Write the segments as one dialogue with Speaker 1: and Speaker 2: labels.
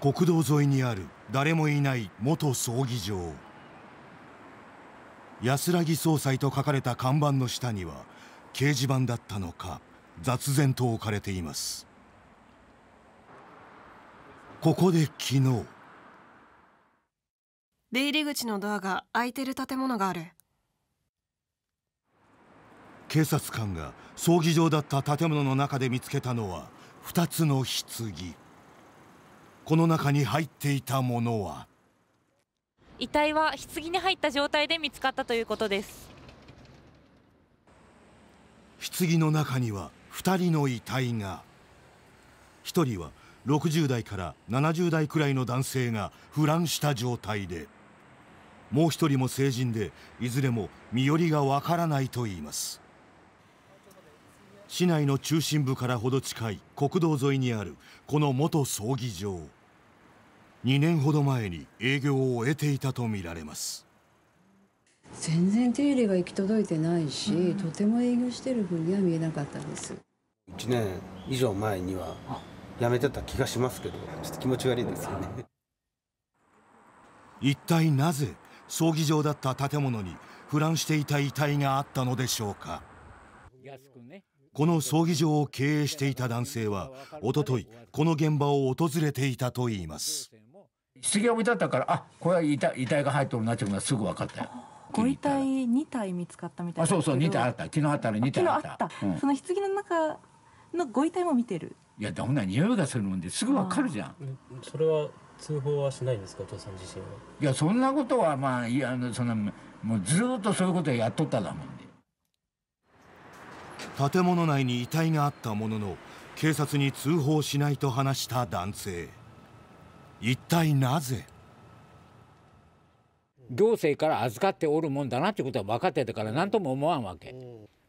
Speaker 1: 国道沿いにある誰もいない元葬儀場安らぎ総裁と書かれた看板の下には掲示板だったのか雑然と置かれていますここで昨日出入り口のドアが開いてる建物がある警察官が葬儀場だった建物の中で見つけたのは2つの棺この中に入っていたものは遺体は棺に入った状態で見つかったということです棺の中には2人の遺体が1人は60代から70代くらいの男性が腐乱した状態でもう1人も成人でいずれも身寄りがわからないといいます市内の中心部からほど近い国道沿いにあるこの元葬儀場2年ほど前に営業を終えていたとみられます
Speaker 2: 全然手入れが行き届いてないし、うん、とても営業してるふうには見えなかったです
Speaker 1: 1年以上前にはやめてた気がしますけどちょっと気持ち悪いですよね一体なぜ葬儀場だった建物に腐乱していた遺体があったのでしょうかこの葬儀場を経営していた男性は一昨日この現場を訪れていたといいます
Speaker 2: 棺を見たったからあこれは遺体遺体が入っておるなっていうのはすぐ分かったよ。
Speaker 1: ご遺体二体見つかったみたいなそうそう二体
Speaker 2: あった昨日あったら二体あった、うん、そ
Speaker 1: の棺の中のご遺体も見てる
Speaker 2: いやほんなら匂いがするもんですぐ分かるじゃんそれは通報はしないんですかお父さん自身はいやそんなことはまあいやそんなもうずっとそういうことやっとっただもんで
Speaker 1: 建物内に遺体があったものの警察に通報しないと話した男性一体なぜ行政か
Speaker 2: ら預かっておるもんだなってことは分かってたから何とも思わんわけ、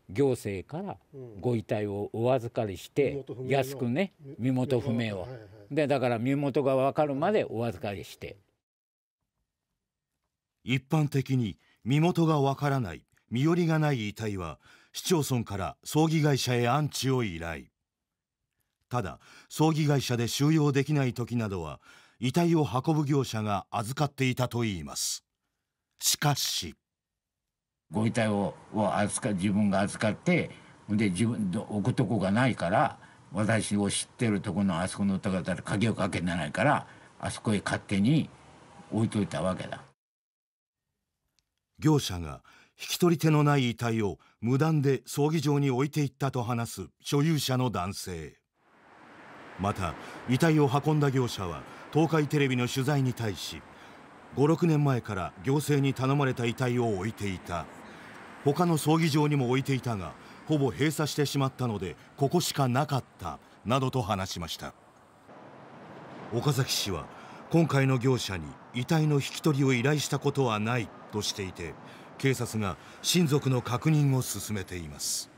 Speaker 2: 行政からご遺体をお預かりして安くね身元不明をでだから身元が分かるまでお預かりして
Speaker 1: 一般的に身元が分からない身寄りがない遺体は市町村から葬儀会社へ安置を依頼ただ葬儀会社で収容できない時などは遺体を運ぶ業者が預かっていたといいますしかしご遺体をを預か自分が預かってで自
Speaker 2: 分で置くとこがないから私を知ってるとこのあそこのとこだら鍵をかけてないからあそこへ勝手に置いといたわけだ
Speaker 1: 業者が引き取り手のない遺体を無断で葬儀場に置いていったと話す所有者の男性また遺体を運んだ業者は東海テレビの取材に対し56年前から行政に頼まれた遺体を置いていた他の葬儀場にも置いていたがほぼ閉鎖してしまったのでここしかなかったなどと話しました岡崎氏は今回の業者に遺体の引き取りを依頼したことはないとしていて警察が親族の確認を進めています